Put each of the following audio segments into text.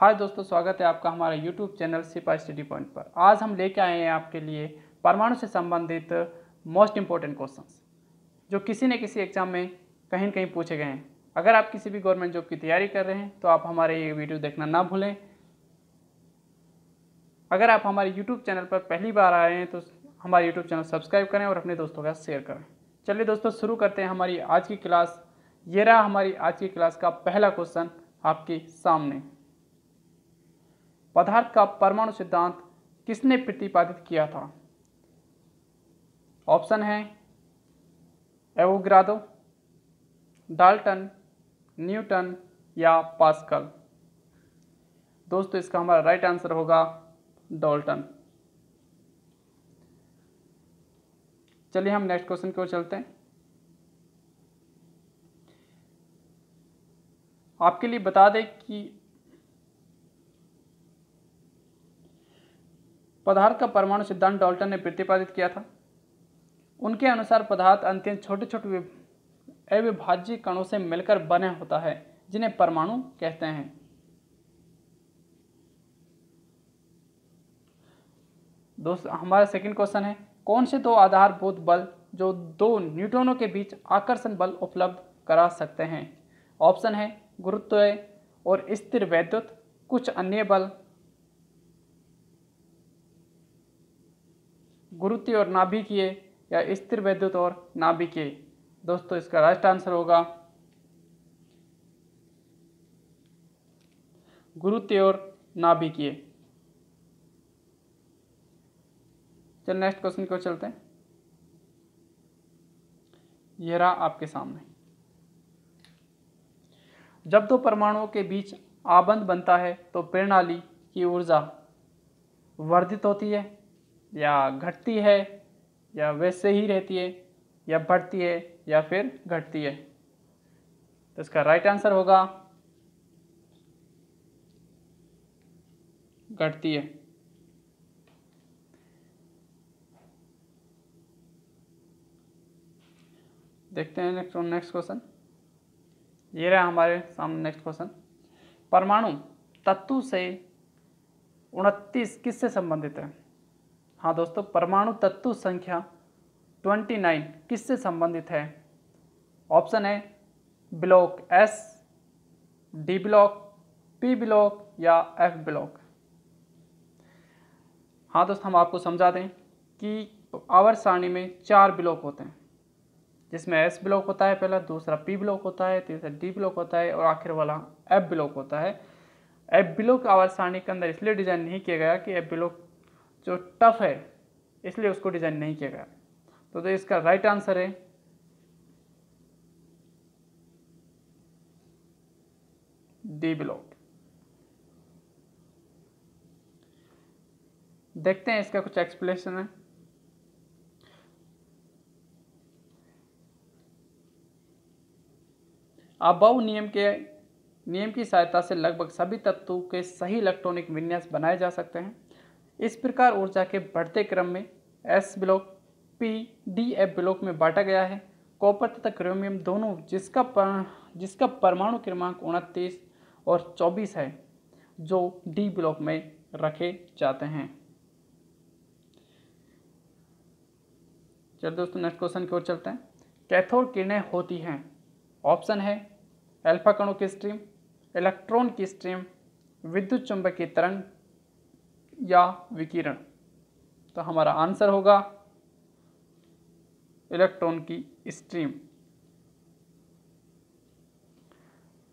हाय दोस्तों स्वागत है आपका हमारे YouTube channel Sipa study point पर आज हम लेके आए हैं आपके लिए परमाणु से संबंधित मोस्ट इम्पोर्टेंट क्वेश्चंस जो किसी न किसी एग्जाम में कहीं ना कहीं पूछे गए हैं अगर आप किसी भी गवर्नमेंट जॉब की तैयारी कर रहे हैं तो आप हमारे ये वीडियो देखना ना भूलें अगर आप हमारे यूट्यूब चैनल पर पहली बार आए हैं तो हमारे यूट्यूब चैनल सब्सक्राइब करें और अपने दोस्तों का शेयर करें चलिए दोस्तों शुरू करते हैं हमारी आज की क्लास ये रहा हमारी आज की क्लास का पहला क्वेश्चन आपके सामने पदार्थ का परमाणु सिद्धांत किसने प्रतिपादित किया था ऑप्शन है एवोग्रादो डाल्टन न्यूटन या पास्कल दोस्तों इसका हमारा राइट आंसर होगा डाल्टन चलिए हम नेक्स्ट क्वेश्चन की ओर चलते हैं आपके लिए बता दें कि पदार्थ का परमाणु सिद्धांत डॉल्टन ने प्रतिपादित किया था उनके अनुसार पदार्थ अंत्यंत छोटे छोटे अविभाज्य कणों से मिलकर बने होता है जिन्हें परमाणु कहते हैं दोस्त हमारा सेकंड क्वेश्चन है कौन से दो आधारभूत बल जो दो न्यूट्रॉनों के बीच आकर्षण बल उपलब्ध करा सकते हैं ऑप्शन है गुरुत्व और स्थिर वैद्युत कुछ अन्य बल गुरुत्वीय और नाभिकीय या स्थिर वैद्युत और नाभिकीय दोस्तों इसका राइट आंसर होगा गुरुत्वीय और नाभिकीय चल नेक्स्ट क्वेश्चन को चलते हैं यह रहा आपके सामने जब दो परमाणुओं के बीच आबंध बनता है तो प्रणाली की ऊर्जा वर्धित होती है या घटती है या वैसे ही रहती है या बढ़ती है या फिर घटती है तो इसका राइट आंसर होगा घटती है देखते हैं नेक्स्ट नेक्स्ट क्वेश्चन ये रहा हमारे सामने नेक्स्ट क्वेश्चन परमाणु तत्व से उनतीस किससे संबंधित है हाँ दोस्तों परमाणु तत्व संख्या 29 किससे संबंधित है ऑप्शन है block S D block P block या एफ ब्लॉक हाँ दोस्तों हम आपको समझा दें कि आवर सारणी में चार ब्लॉक होते हैं जिसमें एस ब्लॉक होता है पहला दूसरा पी ब्लॉक होता है तीसरा डी ब्लॉक होता है और आखिर वाला एफ ब्लॉक होता है एफ ब्लॉक आवर सारणी के अंदर इसलिए डिज़ाइन नहीं किया गया कि एफ ब्लॉक जो टफ है इसलिए उसको डिज़ाइन नहीं किया गया तो, तो इसका राइट आंसर है डी ब्लॉक देखते हैं इसका कुछ एक्सप्लेनेशन है अबाउ नियम के नियम की सहायता से लगभग सभी तत्वों के सही इलेक्ट्रॉनिक विन्यास बनाए जा सकते हैं इस प्रकार ऊर्जा के बढ़ते क्रम में S block P D F block में बांटा गया है कॉपर तथा क्रोमियम दोनों जिसका पर, जिसका परमाणु क्रमांक उनतीस और चौबीस है जो डी ब्लॉक में रखे जाते हैं चलो दोस्तों नेक्स्ट क्वेश्चन की ओर चलते हैं कैथोड किरणें होती हैं ऑप्शन है अल्फा कणों की स्ट्रीम इलेक्ट्रॉन की स्ट्रीम विद्युत चुंबकीय तरंग या विकिरण तो हमारा आंसर होगा इलेक्ट्रॉन की स्ट्रीम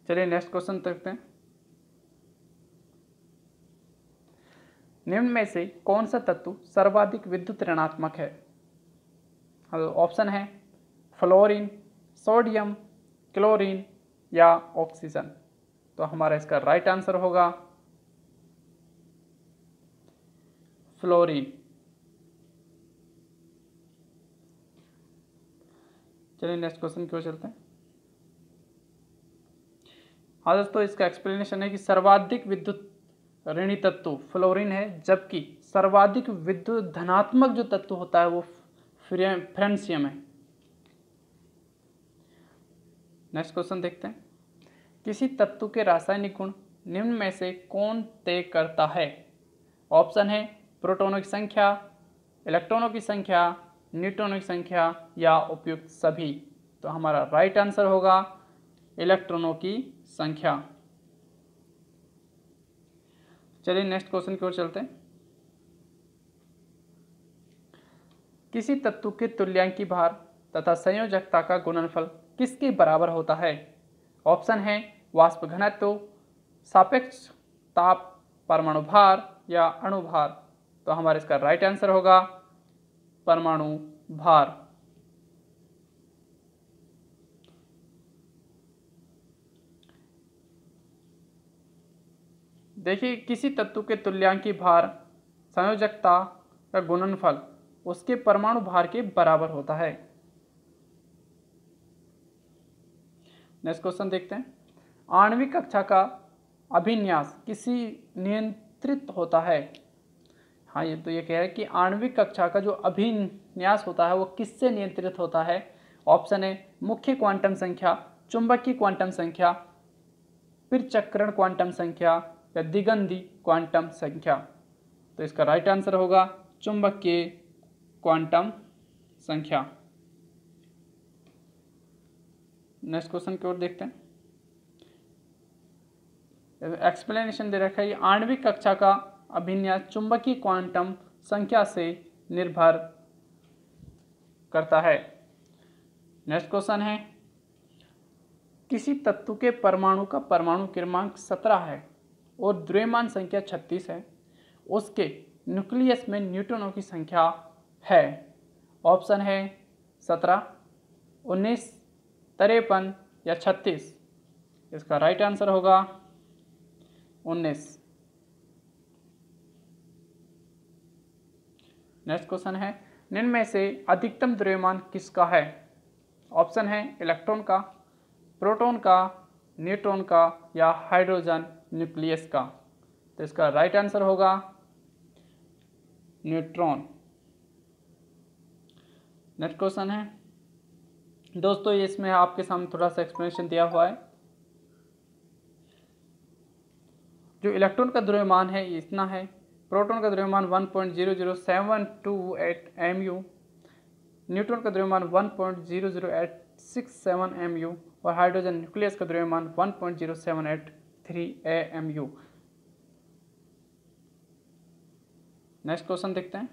चलिए नेक्स्ट क्वेश्चन देखते हैं निम्न में से कौन सा तत्व सर्वाधिक विद्युत ऋणात्मक है ऑप्शन है फ्लोरीन सोडियम क्लोरीन या ऑक्सीजन तो हमारा इसका राइट आंसर होगा फ्लोरीन चलिए नेक्स्ट क्वेश्चन क्यों चलते हैं हाँ दोस्तों इसका एक्सप्लेनेशन है कि सर्वाधिक विद्युत ऋणी तत्व फ्लोरीन है जबकि सर्वाधिक विद्युत धनात्मक जो तत्व होता है वो फ्रेंसियम है नेक्स्ट क्वेश्चन देखते हैं किसी तत्व के रासायनिक गुण निम्न में से कौन तय करता है ऑप्शन है प्रोटोनों की संख्या इलेक्ट्रॉनों की संख्या न्यूट्रॉनों की संख्या या उपयुक्त सभी तो हमारा राइट आंसर होगा इलेक्ट्रॉनों की संख्या चलिए नेक्स्ट क्वेश्चन की ओर चलते हैं किसी तत्व के तुल्यांकी भार तथा संयोजकता का गुणनफल किसके बराबर होता है ऑप्शन है वाष्प घनत्व सापेक्ष ताप परमाणु भार या अणुभार तो हमारा इसका राइट आंसर होगा परमाणु भार देखिए किसी तत्व के तुल्यांकी भार संयोजकता का गुणनफल उसके परमाणु भार के बराबर होता है नेक्स्ट क्वेश्चन देखते हैं आणविक कक्षा का अभिन्यास किसी नियंत्रित होता है हाँ ये तो ये कह रहा है कि आणविक कक्षा का जो अभिन्यास होता है वो किससे नियंत्रित होता है ऑप्शन है मुख्य क्वांटम संख्या चुंबकीय क्वांटम संख्या फिर चक्रण क्वांटम संख्या या दिगंधी क्वांटम संख्या तो इसका राइट आंसर होगा चुंबकीय क्वांटम संख्या नेक्स्ट क्वेश्चन की ओर देखते हैं एक्सप्लेनेशन दे रखा है ये आणविक कक्षा का अभिन्यास चुंबकीय क्वांटम संख्या से निर्भर करता है नेक्स्ट क्वेश्चन है किसी तत्व के परमाणु का परमाणु क्रमांक सत्रह है और द्रव्यमान संख्या छत्तीस है उसके न्यूक्लियस में न्यूट्रॉनों की संख्या है ऑप्शन है सत्रह उन्नीस तिरपन या छत्तीस इसका राइट आंसर होगा उन्नीस नेक्स्ट क्वेश्चन है निम्न में से अधिकतम द्रव्यमान किसका है ऑप्शन है इलेक्ट्रॉन का प्रोटॉन का न्यूट्रॉन का या हाइड्रोजन न्यूक्लियस का तो इसका राइट आंसर होगा न्यूट्रॉन नेक्स्ट क्वेश्चन है दोस्तों इसमें आपके सामने थोड़ा सा एक्सप्लेनेशन दिया हुआ है जो इलेक्ट्रॉन का द्रव्यमान है ये इतना है प्रोटॉन का द्रव्यमान एम यू न्यूट्रॉन का द्रव्यमान एम यू और हाइड्रोजन न्यूक्लियस का द्रव्यमान एम यू नेक्स्ट क्वेश्चन देखते हैं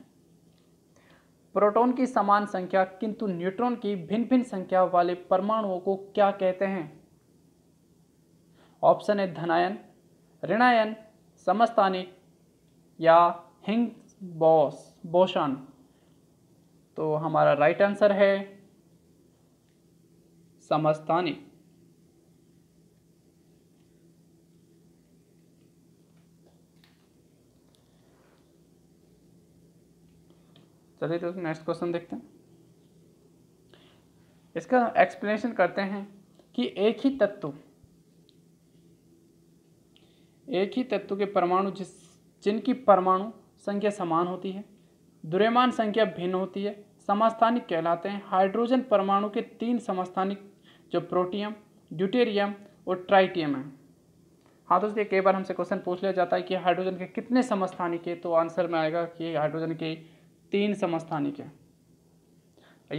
प्रोटॉन की समान संख्या किंतु न्यूट्रॉन की भिन्न भिन्न संख्या वाले परमाणुओं को क्या कहते हैं ऑप्शन है धनायन ऋणायन समस्थानिक या हिंग बॉस बोशन तो हमारा राइट आंसर है समस्तानी चलिए तो नेक्स्ट क्वेश्चन देखते हैं इसका एक्सप्लेनेशन करते हैं कि एक ही तत्व एक ही तत्व के परमाणु जिस जिनकी परमाणु संख्या समान होती है द्रव्यमान संख्या भिन्न होती है समस्थानिक कहलाते हैं हाइड्रोजन परमाणु के तीन समस्थानिक जो प्रोटियम ड्यूटेरियम और ट्राइटियम है हाँ दोस्तों ये कई बार हमसे क्वेश्चन पूछ लिया जाता है कि हाइड्रोजन के कितने समस्थानिक है तो आंसर में आएगा कि हाइड्रोजन के तीन समस्थानिक है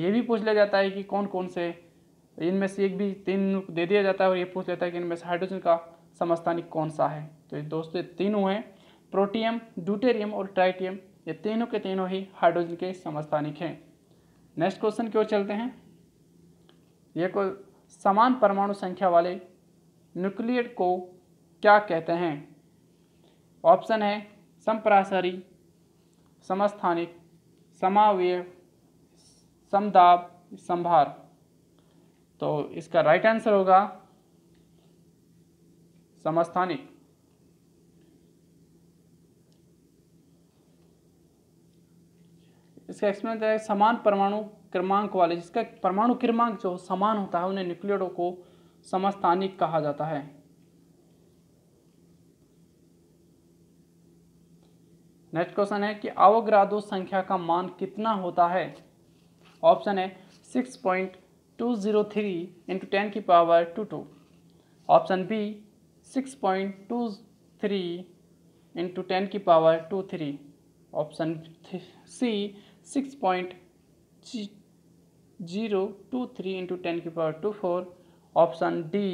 ये भी पूछ लिया जाता है कि कौन कौन से इनमें से एक भी तीन दे दिया जाता है और ये पूछ लेता है कि इनमें से हाइड्रोजन का समस्थानिक कौन सा है तो दोस्तों तीनों हैं प्रोटियम ड्यूटेरियम और ट्राइटियम ये तीनों के तीनों ही हाइड्रोजन के समस्थानिक हैं नेक्स्ट क्वेश्चन क्यों चलते हैं ये को समान परमाणु संख्या वाले न्यूक्लियट को क्या कहते हैं ऑप्शन है संपरासरी समस्थानिक समावय समदाब संभार तो इसका राइट आंसर होगा समस्थानिक इसका एक्सप्लेन है समान परमाणु क्रमांक वाले जिसका परमाणु क्रमांक जो समान होता है उन्हें न्यूक्लियोडों को समस्थानिक कहा जाता है नेक्स्ट क्वेश्चन है कि अवग्रादो संख्या का मान कितना होता है ऑप्शन है six point two zero three into ten की power two two option B six point two three into ten की power two three option C six point zero two three into ten की power two four option D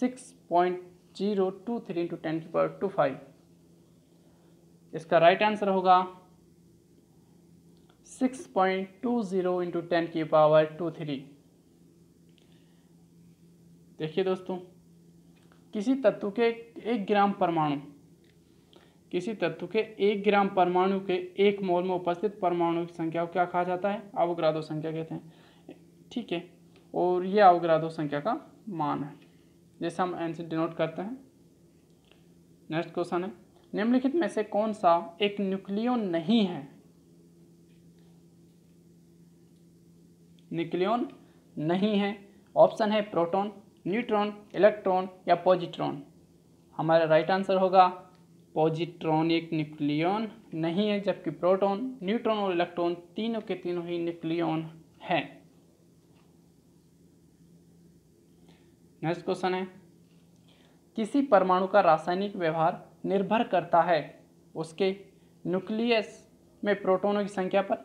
six point zero two three into ten की power two five इसका right right answer होगा six point two zero into ten की power two three देखिए दोस्तों किसी तत्व के एक ग्राम परमाणु किसी तत्व के एक ग्राम परमाणु के एक मोल में उपस्थित परमाणु की संख्या को क्या कहा जाता है अवग्राधो संख्या कहते हैं ठीक है और ये अवग्राधो संख्या का मान है जैसे हम एन से डिनोट करते हैं नेक्स्ट क्वेश्चन है निम्नलिखित में से कौन सा एक न्यूक्लियोन नहीं है न्यूक्लियोन नहीं है ऑप्शन है प्रोटॉन, न्यूट्रॉन इलेक्ट्रॉन या पॉजिट्रॉन हमारा राइट आंसर होगा पॉजिट्रॉनिक न्यूक्लियन नहीं है जबकि प्रोटॉन न्यूट्रॉन और इलेक्ट्रॉन तीनों के तीनों ही न्यूक्लियन हैं नेक्स्ट क्वेश्चन है किसी परमाणु का रासायनिक व्यवहार निर्भर करता है उसके न्यूक्लियस में प्रोटॉनों की संख्या पर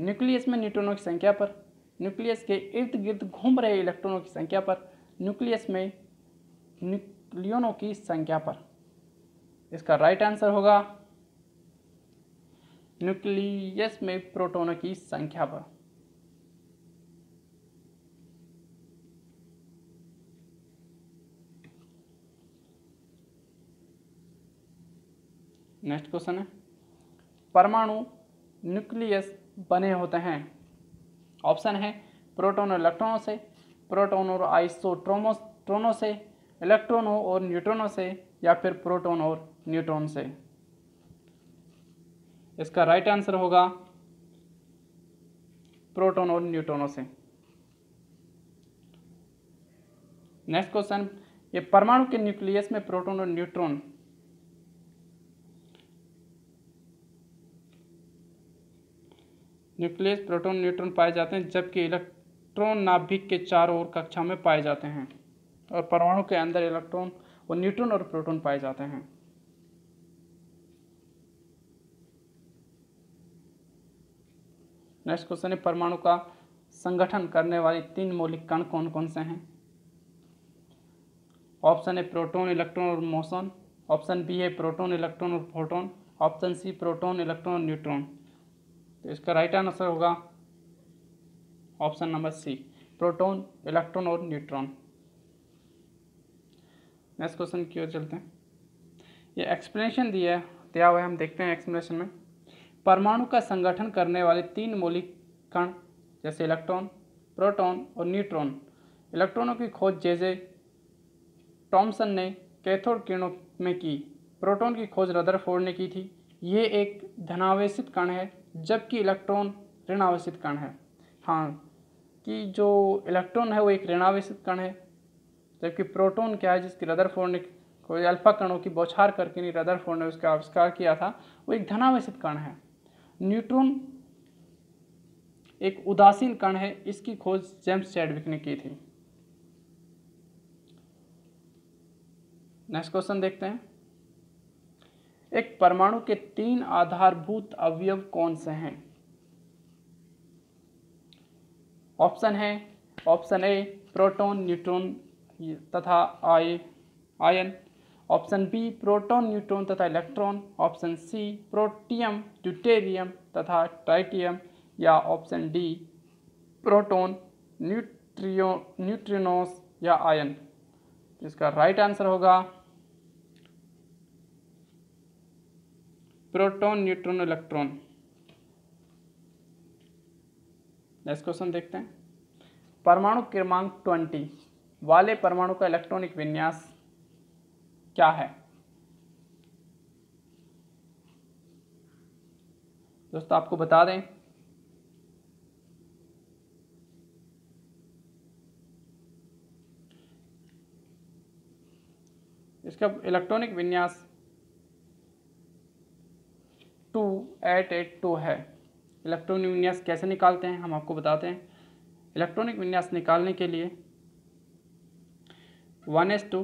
न्यूक्लियस में न्यूट्रॉनों की संख्या पर न्यूक्लियस के इर्द गिर्द घूम रहे इलेक्ट्रॉनों की संख्या पर न्यूक्लियस में न्यूक्लियनों की संख्या पर इसका राइट आंसर होगा न्यूक्लियस में प्रोटोनों की संख्या पर नेक्स्ट क्वेश्चन है परमाणु न्यूक्लियस बने होते हैं ऑप्शन है प्रोटोन और इलेक्ट्रॉनों से प्रोटोन और आइसोट्रोमोस्ट्रोनों से इलेक्ट्रॉनों और न्यूट्रॉनों से या फिर प्रोटॉन और न्यूट्रॉन से इसका राइट आंसर होगा प्रोटॉन और न्यूट्रॉनों से नेक्स्ट क्वेश्चन ये परमाणु के न्यूक्लियस में प्रोटॉन और न्यूट्रॉन न्यूक्लियस प्रोटॉन न्यूट्रॉन पाए जाते हैं जबकि इलेक्ट्रॉन नाभिक के चारों ओर कक्षा में पाए जाते हैं और परमाणु के अंदर इलेक्ट्रॉन और न्यूट्रॉन और प्रोटॉन पाए जाते हैं नेक्स्ट क्वेश्चन है परमाणु का संगठन करने वाले तीन मौलिक कण कौन कौन से हैं ऑप्शन है प्रोटॉन इलेक्ट्रॉन और मोशन ऑप्शन बी है प्रोटॉन इलेक्ट्रॉन और photon option C proton electron और न्यूट्रॉन तो इसका राइट आंसर होगा option number C proton electron और न्यूट्रॉन नेक्स्ट क्वेश्चन की ओर चलते हैं ये एक्सप्लेनेशन दिया है दिया हुआ है हम देखते हैं एक्सप्लेनेशन में परमाणु का संगठन करने वाले तीन मौलिक कण जैसे इलेक्ट्रॉन प्रोटॉन और न्यूट्रॉन इलेक्ट्रॉनों की खोज जैसे टॉमसन ने कैथोड किरणों में की प्रोटॉन की खोज रदरफोर्ड ने की थी ये एक धनावेश कण है जबकि इलेक्ट्रॉन ऋणावेश कण है हाँ कि जो इलेक्ट्रॉन है वो एक ऋणावेश कण है जबकि प्रोटोन क्या है जिसकी रदरफोर्ड ने कोई अल्फा कणों की बौछार करके नहीं रदरफोर्ड ने उसका आविष्कार किया था वो एक धनावेशित कण है न्यूट्रॉन एक उदासीन कण है इसकी खोज जेम्स चैडविक ने की थी नेक्स्ट क्वेश्चन देखते हैं एक परमाणु के तीन आधारभूत अवयव कौन से हैं ऑप्शन है ऑप्शन ए प्रोटॉन न्यूट्रॉन तथा आय ion option B proton neutron तथा electron option C protium deuterium तथा टाइटियम या ऑप्शन डी प्रोटॉन न्यूट्रियो न्यूट्रिनोस या आयन इसका राइट आंसर होगा proton neutron electron next question देखते हैं परमाणु क्रमांक ट्वेंटी वाले परमाणु का इलेक्ट्रॉनिक विन्यास क्या है दोस्तों आपको बता दें इसका इलेक्ट्रॉनिक विन्यास टू एट एट टू है इलेक्ट्रॉनिक विन्यास कैसे निकालते हैं हम आपको बताते हैं इलेक्ट्रॉनिक विन्यास निकालने के लिए one S two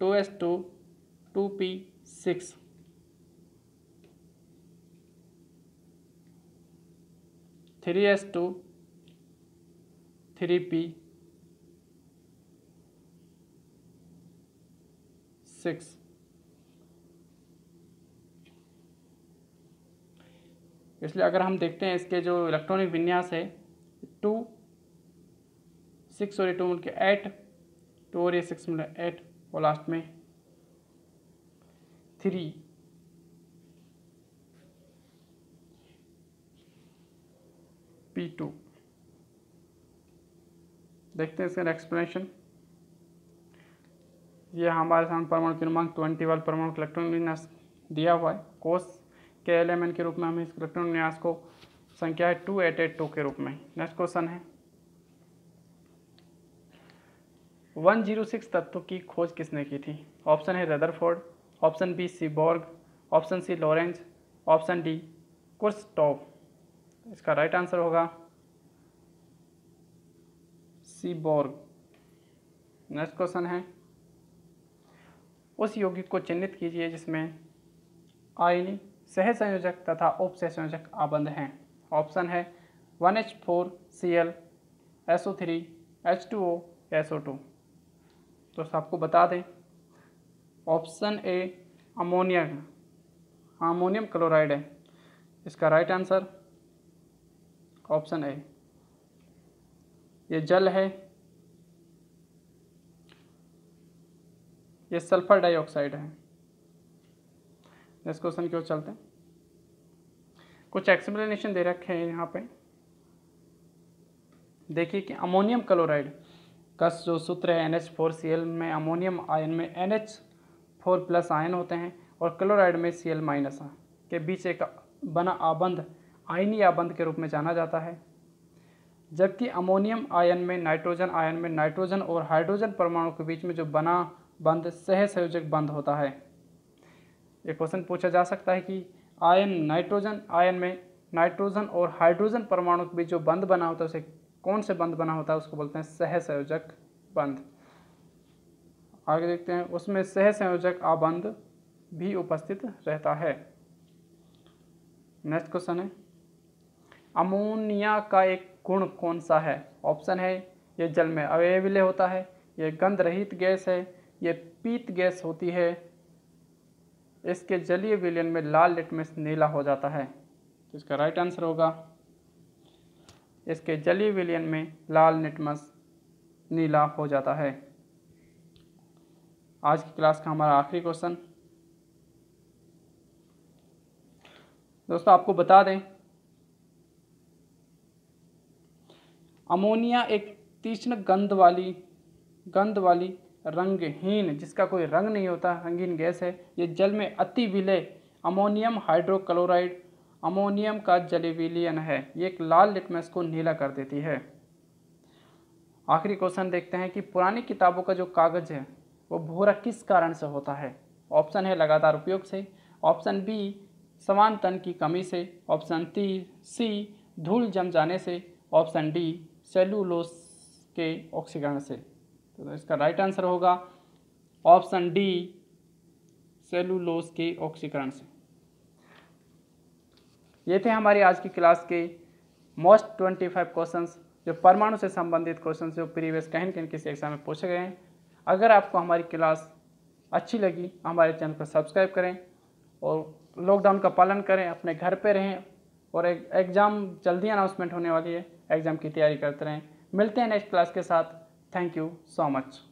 two S two two P six three S two three P six इसलिए अगर हम देखते हैं इसके जो इलेक्ट्रॉनिक विन्यास है टू सिक्स और टू उनके एट टू और ये सिक्स मिला एट और लास्ट में थ्री पी टू देखते हैं इसका एक्सप्लेनेशन ये हमारे सामने परमाणु क्रमांक ट्वेंटी वाला परमाणु इलेक्ट्रॉन विन्यास दिया हुआ है कोस के एलिमेंट के रूप में हमें इस इलेक्ट्रॉन विन्यास को संख्या है टू एट एट टू के रूप में नेक्स्ट क्वेश्चन है 106 तत्व की खोज किसने की थी ऑप्शन है Rutherford option B Seaborg option C Lawrence option D कुर्स टॉप इसका राइट आंसर होगा सीबॉर्ग नेक्स्ट क्वेश्चन है उस यौगिक को चिन्हित कीजिए जिसमें आयनी सह संयोजक तथा उप संयोजक आबंद हैं ऑप्शन है one H four C L S O three H two O S O two तो आपको बता दें ऑप्शन ए अमोनिया हाँ, अमोनियम क्लोराइड है इसका राइट आंसर ऑप्शन ए ये जल है ये सल्फर डाइऑक्साइड है नेक्स्ट क्वेश्चन क्यों चलते हैं कुछ एक्सप्लेनेशन दे रखे हैं यहाँ पे देखिए कि अमोनियम क्लोराइड कस जो सूत्र है एन फोर सी में अमोनियम आयन में N H four plus ion होते हैं और क्लोराइड में सी एल माइनस के बीच एक बना आबंध आयनी आबंध के रूप में जाना जाता है जबकि अमोनियम आयन में नाइट्रोजन आयन में नाइट्रोजन और हाइड्रोजन परमाणु के बीच में जो बना बंद सह संयोजक बंद होता है ये क्वेश्चन पूछा जा सकता है कि आयन नाइट्रोजन आयन में नाइट्रोजन और हाइड्रोजन परमाणु के बीच जो बंद बना होता है उसे कौन से बंध बना होता है उसको बोलते हैं सहसंयोजक बंध आगे देखते हैं उसमें सहसंयोजक आबंध भी उपस्थित रहता है नेक्स्ट क्वेश्चन है अमोनिया का एक गुण कौन सा है ऑप्शन है ये जल में अवेविले होता है ये गंध रहित गैस है ये पीत गैस होती है इसके जलीय विलयन में लाल लिटमस नीला हो जाता है तो इसका राइट आंसर होगा इसके जली विलियन में लाल निटमस नीला हो जाता है आज की क्लास का हमारा आखिरी क्वेश्चन दोस्तों आपको बता दें अमोनिया एक तीक्ष्ण गंध वाली गंध वाली रंगहीन जिसका कोई रंग नहीं होता रंगीन गैस है ये जल में अति विलय अमोनियम हाइड्रोक्लोराइड अमोनियम का जलीविलियन है ये एक लाल लिटमस को नीला कर देती है आखिरी क्वेश्चन देखते हैं कि पुरानी किताबों का जो कागज़ है वो भूरा किस कारण से होता है ऑप्शन है लगातार उपयोग से ऑप्शन बी समान तन की कमी से ऑप्शन ती सी धूल जम जाने से ऑप्शन डी सेलुलोस के ऑक्सीकरण से तो इसका राइट आंसर होगा ऑप्शन डी सेलुलोस के ऑक्सीकरण से ये थे हमारी आज की क्लास के मोस्ट 25 क्वेश्चंस जो परमाणु से संबंधित क्वेश्चंस जो प्रीवियस कहीं कहीं किसी एग्जाम में पूछे गए हैं अगर आपको हमारी क्लास अच्छी लगी हमारे चैनल को सब्सक्राइब करें और लॉकडाउन का पालन करें अपने घर पर रहें और एक एग्ज़ाम जल्दी अनाउंसमेंट होने वाली है एग्ज़ाम की तैयारी करते रहें मिलते हैं नेक्स्ट क्लास के साथ थैंक यू सो मच